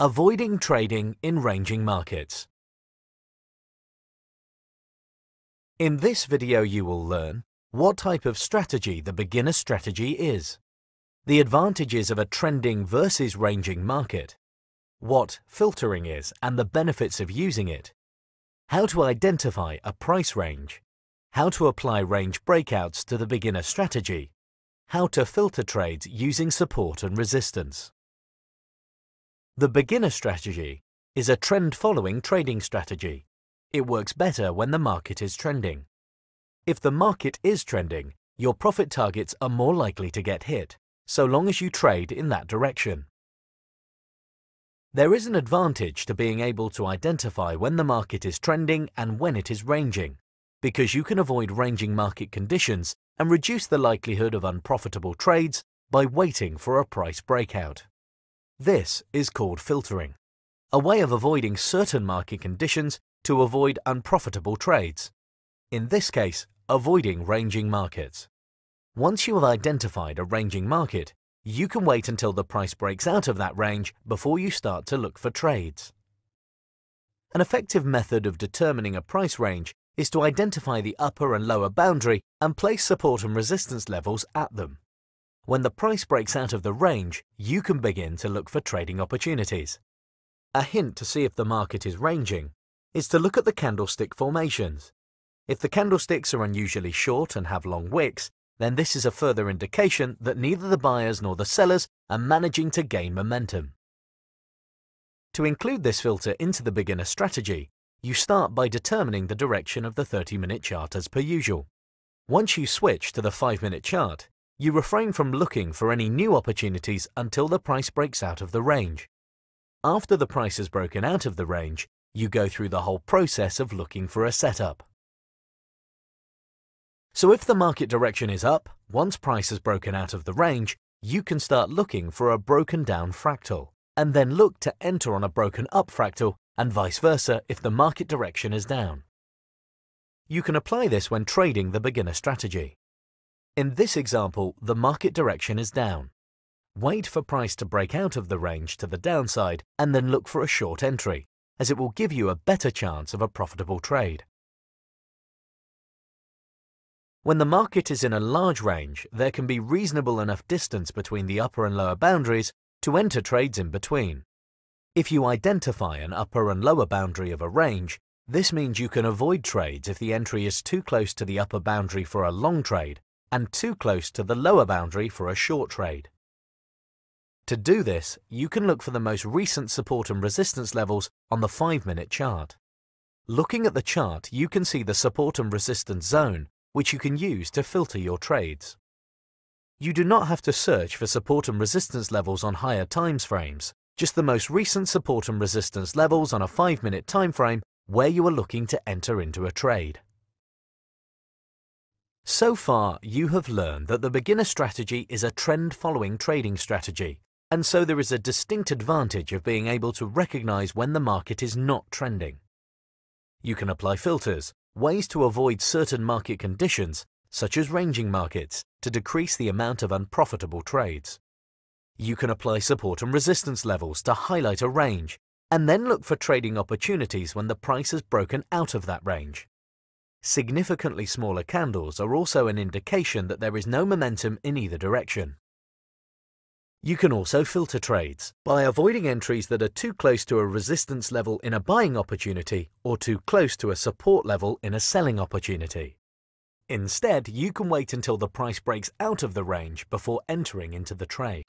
Avoiding trading in ranging markets. In this video you will learn what type of strategy the beginner strategy is, the advantages of a trending versus ranging market, what filtering is and the benefits of using it, how to identify a price range, how to apply range breakouts to the beginner strategy, how to filter trades using support and resistance. The beginner strategy is a trend-following trading strategy. It works better when the market is trending. If the market is trending, your profit targets are more likely to get hit, so long as you trade in that direction. There is an advantage to being able to identify when the market is trending and when it is ranging, because you can avoid ranging market conditions and reduce the likelihood of unprofitable trades by waiting for a price breakout. This is called filtering, a way of avoiding certain market conditions to avoid unprofitable trades, in this case, avoiding ranging markets. Once you have identified a ranging market, you can wait until the price breaks out of that range before you start to look for trades. An effective method of determining a price range is to identify the upper and lower boundary and place support and resistance levels at them. When the price breaks out of the range, you can begin to look for trading opportunities. A hint to see if the market is ranging is to look at the candlestick formations. If the candlesticks are unusually short and have long wicks, then this is a further indication that neither the buyers nor the sellers are managing to gain momentum. To include this filter into the beginner strategy, you start by determining the direction of the 30-minute chart as per usual. Once you switch to the 5-minute chart, you refrain from looking for any new opportunities until the price breaks out of the range. After the price has broken out of the range, you go through the whole process of looking for a setup. So if the market direction is up, once price has broken out of the range, you can start looking for a broken down fractal, and then look to enter on a broken up fractal and vice versa if the market direction is down. You can apply this when trading the beginner strategy. In this example, the market direction is down. Wait for price to break out of the range to the downside and then look for a short entry, as it will give you a better chance of a profitable trade. When the market is in a large range, there can be reasonable enough distance between the upper and lower boundaries to enter trades in between. If you identify an upper and lower boundary of a range, this means you can avoid trades if the entry is too close to the upper boundary for a long trade and too close to the lower boundary for a short trade. To do this, you can look for the most recent support and resistance levels on the 5-minute chart. Looking at the chart, you can see the support and resistance zone, which you can use to filter your trades. You do not have to search for support and resistance levels on higher times frames, just the most recent support and resistance levels on a 5-minute time frame where you are looking to enter into a trade. So far, you have learned that the beginner strategy is a trend-following trading strategy, and so there is a distinct advantage of being able to recognize when the market is not trending. You can apply filters, ways to avoid certain market conditions, such as ranging markets, to decrease the amount of unprofitable trades. You can apply support and resistance levels to highlight a range, and then look for trading opportunities when the price has broken out of that range. Significantly smaller candles are also an indication that there is no momentum in either direction. You can also filter trades by avoiding entries that are too close to a resistance level in a buying opportunity or too close to a support level in a selling opportunity. Instead, you can wait until the price breaks out of the range before entering into the trade.